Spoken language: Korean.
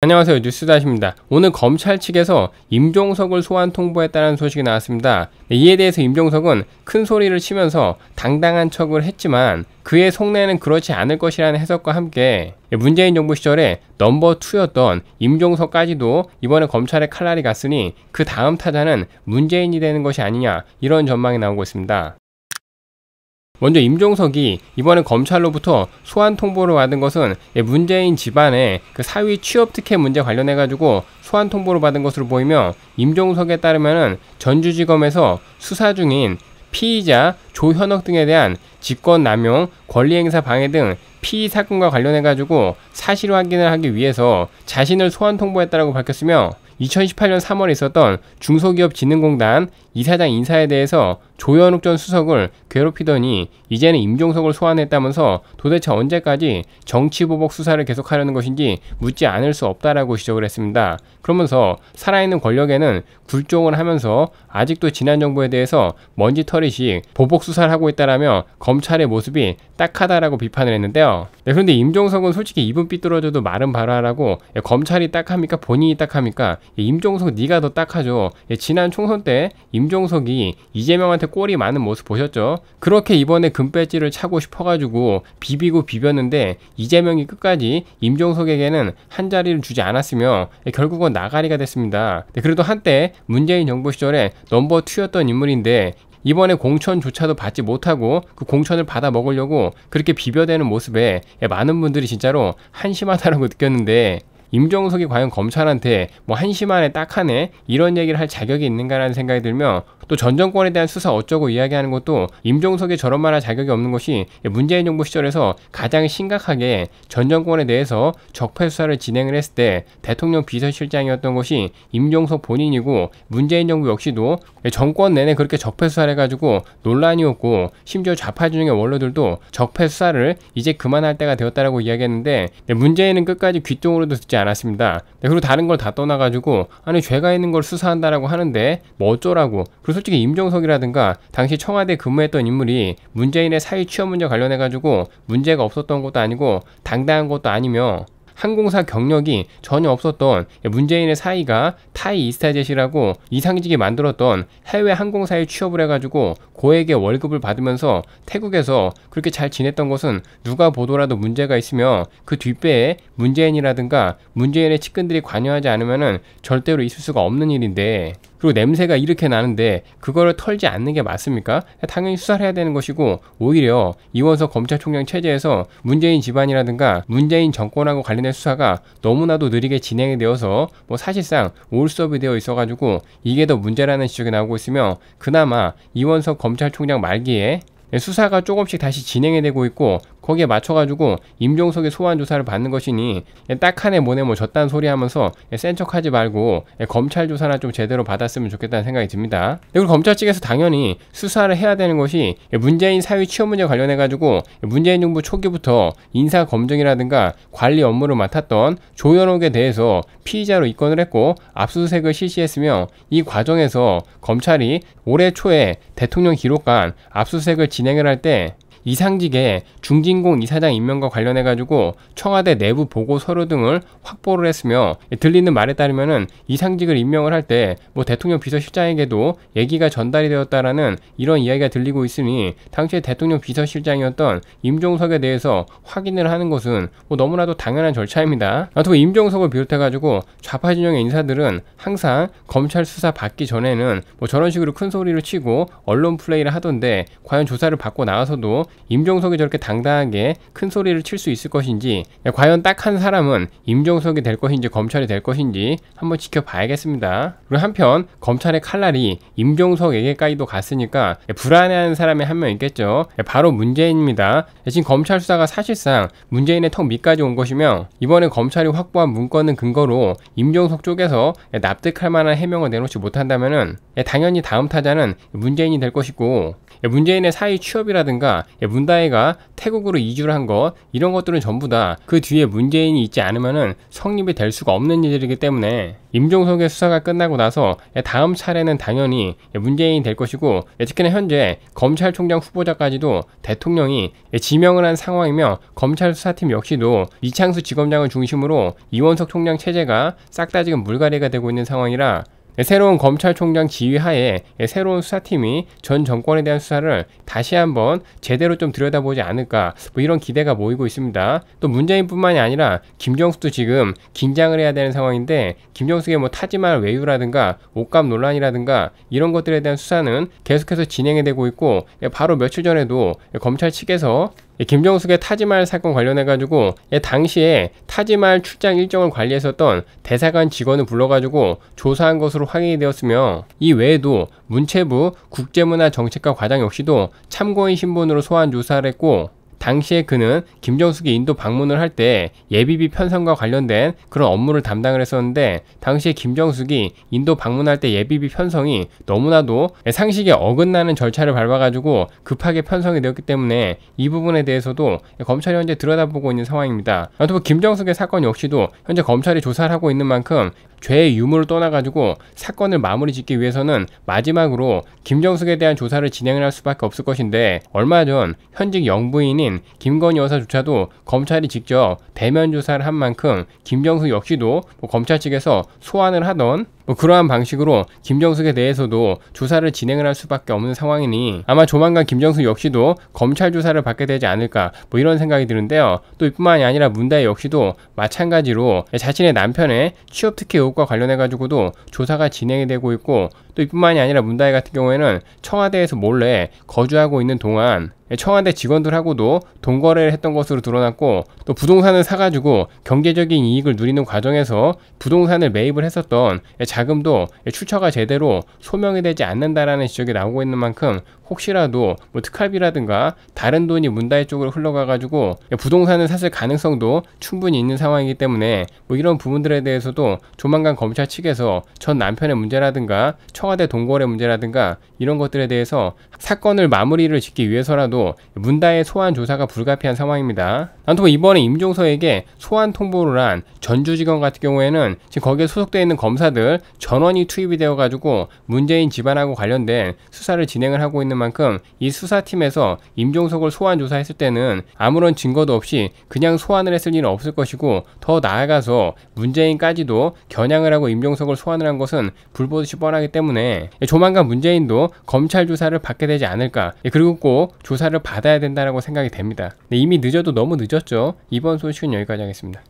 안녕하세요 뉴스다시입니다. 오늘 검찰 측에서 임종석을 소환 통보했다는 소식이 나왔습니다. 네, 이에 대해서 임종석은 큰 소리를 치면서 당당한 척을 했지만 그의 속내는 그렇지 않을 것이라는 해석과 함께 네, 문재인 정부 시절에 넘버 2였던 임종석까지도 이번에 검찰의 칼날이 갔으니 그 다음 타자는 문재인이 되는 것이 아니냐 이런 전망이 나오고 있습니다. 먼저 임종석이 이번에 검찰로부터 소환 통보를 받은 것은 예, 문재인 집안의 그 사위 취업 특혜 문제 관련해 가지고 소환 통보를 받은 것으로 보이며 임종석에 따르면 전주지검에서 수사 중인 피의자 조현억 등에 대한 직권 남용, 권리행사 방해 등 피의 사건과 관련해 가지고 사실 확인을 하기 위해서 자신을 소환 통보했다라고 밝혔으며 2018년 3월에 있었던 중소기업진흥공단 이사장 인사에 대해서 조현욱 전 수석을 괴롭히더니 이제는 임종석을 소환했다면서 도대체 언제까지 정치보복 수사를 계속하려는 것인지 묻지 않을 수 없다라고 지적을 했습니다. 그러면서 살아있는 권력에는 굴종을 하면서 아직도 지난 정부에 대해서 먼지털이식 보복 수사를 하고 있다라며 검찰의 모습이 딱하다라고 비판을 했는데요. 네, 그런데 임종석은 솔직히 입은 삐뚤어져도 말은 바로 하라고 예, 검찰이 딱합니까? 본인이 딱합니까? 예, 임종석 네가 더 딱하죠. 예, 지난 총선 때 임종석이 이재명한테 골이 많은 모습 보셨죠? 그렇게 이번에 금배지를 차고 싶어가지고 비비고 비볐는데 이재명이 끝까지 임종석에게는 한 자리를 주지 않았으며 결국은 나가리가 됐습니다. 네, 그래도 한때 문재인 정부 시절에 넘버 2였던 인물인데 이번에 공천조차도 받지 못하고 그 공천을 받아 먹으려고 그렇게 비벼대는 모습에 많은 분들이 진짜로 한심하다라고 느꼈는데 임종석이 과연 검찰한테 뭐한심하네딱 하네 이런 얘기를 할 자격이 있는가라는 생각이 들며 또 전 정권에 대한 수사 어쩌고 이야기하는 것도 임종석이 저런 말할 자격이 없는 것이 문재인 정부 시절에서 가장 심각하게 전 정권에 대해서 적폐 수사를 진행을 했을 때 대통령 비서실장이었던 것이 임종석 본인이고 문재인 정부 역시도 정권 내내 그렇게 적폐 수사를 해가지고 논란이었고 심지어 좌파 중의 원로들도 적폐 수사를 이제 그만할 때가 되었다라고 이야기했는데 문재인은 끝까지 귀뚱으로도 듣지 않았습니다. 네, 그리고 다른 걸 다 떠나가지고 아니 죄가 있는 걸 수사한다라고 하는데 뭐 어쩌라고. 그리고 솔직히 임종석이라든가 당시 청와대 근무했던 인물이 문재인의 사회 취업 문제 관련해가지고 문제가 없었던 것도 아니고 당당한 것도 아니며 항공사 경력이 전혀 없었던 문재인의 사이가 타이 이스타젯이라고 이상직이 만들었던 해외 항공사에 취업을 해가지고 고액의 월급을 받으면서 태국에서 그렇게 잘 지냈던 것은 누가 보더라도 문제가 있으며 그 뒷배에 문재인이라든가 문재인의 측근들이 관여하지 않으면 절대로 있을 수가 없는 일인데 그리고 냄새가 이렇게 나는데 그거를 털지 않는 게 맞습니까? 당연히 수사를 해야 되는 것이고 오히려 이원석 검찰총장 체제에서 문재인 집안이라든가 문재인 정권하고 관련된 수사가 너무나도 느리게 진행이 되어서 뭐 사실상 올수업이 되어 있어가지고 이게 더 문제라는 지적이 나오고 있으며 그나마 이원석 검찰총장 말기에 수사가 조금씩 다시 진행이 되고 있고 거기에 맞춰가지고 임종석의 소환 조사를 받는 것이니 딱 한해 뭐네 뭐 저딴 소리 하면서 센 척하지 말고 검찰 조사나 좀 제대로 받았으면 좋겠다는 생각이 듭니다. 그리고 검찰 측에서 당연히 수사를 해야 되는 것이 문재인 사위 취업 문제 관련해 가지고 문재인 정부 초기부터 인사 검증이라든가 관리 업무를 맡았던 조현옥에 대해서 피의자로 입건을 했고 압수수색을 실시했으며 이 과정에서 검찰이 올해 초에 대통령 기록관 압수수색을 진행을 할때 이상직의 중진공 이사장 임명과 관련해 가지고 청와대 내부 보고 서류 등을 확보를 했으며 들리는 말에 따르면 이상직을 임명을 할 때 뭐 대통령 비서실장에게도 얘기가 전달이 되었다라는 이런 이야기가 들리고 있으니 당시에 대통령 비서실장이었던 임종석에 대해서 확인을 하는 것은 뭐 너무나도 당연한 절차입니다. 아무튼 임종석을 비롯해 가지고 좌파 진영의 인사들은 항상 검찰 수사 받기 전에는 뭐 저런 식으로 큰 소리를 치고 언론 플레이를 하던데 과연 조사를 받고 나와서도 임종석이 저렇게 당당하게 큰 소리를 칠 수 있을 것인지 그러니까 과연 딱 한 사람은 임종석이 될 것인지 검찰이 될 것인지 한번 지켜봐야겠습니다. 그리고 한편 검찰의 칼날이 임종석에게까지도 갔으니까 불안해하는 사람이 한 명 있겠죠. 예, 바로 문재인입니다. 예, 지금 검찰 수사가 사실상 문재인의 턱 밑까지 온 것이며 이번에 검찰이 확보한 문건은 근거로 임종석 쪽에서 예, 납득할 만한 해명을 내놓지 못한다면 당연히 다음 타자는 문재인이 될 것이고 문재인의 사회 취업이라든가 예, 문다혜가 태국으로 이주를 한 것 이런 것들은 전부 다 그 뒤에 문재인이 있지 않으면 성립이 될 수가 없는 일들이기 때문에 임종석의 수사가 끝나고 나서 예, 다음 차례는 당연히 예, 문재인이 될 것이고 특히나 현재 검찰총장 후보자까지도 대통령이 지명을 한 상황이며 검찰 수사팀 역시도 이창수 지검장을 중심으로 이원석 총장 체제가 싹 다 지금 물갈이가 되고 있는 상황이라 예, 새로운 검찰총장 지휘하에 예, 새로운 수사팀이 전 정권에 대한 수사를 다시 한번 제대로 좀 들여다보지 않을까 뭐 이런 기대가 모이고 있습니다. 또 문재인뿐만이 아니라 김정숙도 지금 긴장을 해야 되는 상황인데 김정숙의 뭐 타지말 외유라든가 옷감 논란이라든가 이런 것들에 대한 수사는 계속해서 진행이 되고 있고 예, 바로 며칠 전에도 검찰 측에서 예, 김정숙의 타지말 사건 관련해가지고 예, 당시에 타지말 출장 일정을 관리했었던 대사관 직원을 불러가지고 조사한 것으로 확인이 되었으며 이 외에도 문체부 국제문화정책과 과장 역시도 참고인 신분으로 소환 조사를 했고 당시에 그는 김정숙이 인도 방문을 할 때 예비비 편성과 관련된 그런 업무를 담당을 했었는데 당시에 김정숙이 인도 방문할 때 예비비 편성이 너무나도 상식에 어긋나는 절차를 밟아가지고 급하게 편성이 되었기 때문에 이 부분에 대해서도 검찰이 현재 들여다보고 있는 상황입니다. 또 뭐 김정숙의 사건 역시도 현재 검찰이 조사를 하고 있는 만큼 죄의 유무를 떠나가지고 사건을 마무리 짓기 위해서는 마지막으로 김정숙에 대한 조사를 진행을 할 수밖에 없을 것인데 얼마 전 현직 영부인인 김건희 여사조차도 검찰이 직접 대면 조사를 한 만큼 김정숙 역시도 뭐 검찰 측에서 소환을 하던 뭐 그러한 방식으로 김정숙에 대해서도 조사를 진행을 할 수밖에 없는 상황이니 아마 조만간 김정숙 역시도 검찰 조사를 받게 되지 않을까 뭐 이런 생각이 드는데요. 또 이뿐만이 아니라 문다혜 역시도 마찬가지로 자신의 남편의 취업 특혜 의혹과 관련해 가지고도 조사가 진행이 되고 있고 또 이뿐만이 아니라 문다혜 같은 경우에는 청와대에서 몰래 거주하고 있는 동안 예, 청와대 직원들하고도 동거래를 했던 것으로 드러났고 또 부동산을 사가지고 경제적인 이익을 누리는 과정에서 부동산을 매입을 했었던 예, 자금도 예, 출처가 제대로 소명이 되지 않는다라는 지적이 나오고 있는 만큼 혹시라도 뭐 특활비라든가 다른 돈이 문다이 쪽으로 흘러가가지고 부동산을 사실 가능성도 충분히 있는 상황이기 때문에 뭐 이런 부분들에 대해서도 조만간 검찰 측에서 전 남편의 문제라든가 청와대 동거래 문제라든가 이런 것들에 대해서 사건을 마무리를 짓기 위해서라도 문다의 소환 조사가 불가피한 상황입니다. 아무튼 이번에 임종석에게 소환 통보를 한 전주지검 같은 경우에는 지금 거기에 소속되어 있는 검사들 전원이 투입이 되어 가지고 문재인 집안하고 관련된 수사를 진행을 하고 있는 만큼 이 수사팀에서 임종석을 소환 조사했을 때는 아무런 증거도 없이 그냥 소환을 했을 일은 없을 것이고 더 나아가서 문재인까지도 겨냥을 하고 임종석을 소환을 한 것은 불보듯이 뻔하기 때문에 예, 조만간 문재인도 검찰 조사를 받게 되지 않을까 예, 그리고 꼭 조사를 받아야 된다라고 생각이 됩니다. 이미 늦어도 너무 늦었 늦었죠? 이번 소식은 여기까지 하겠습니다.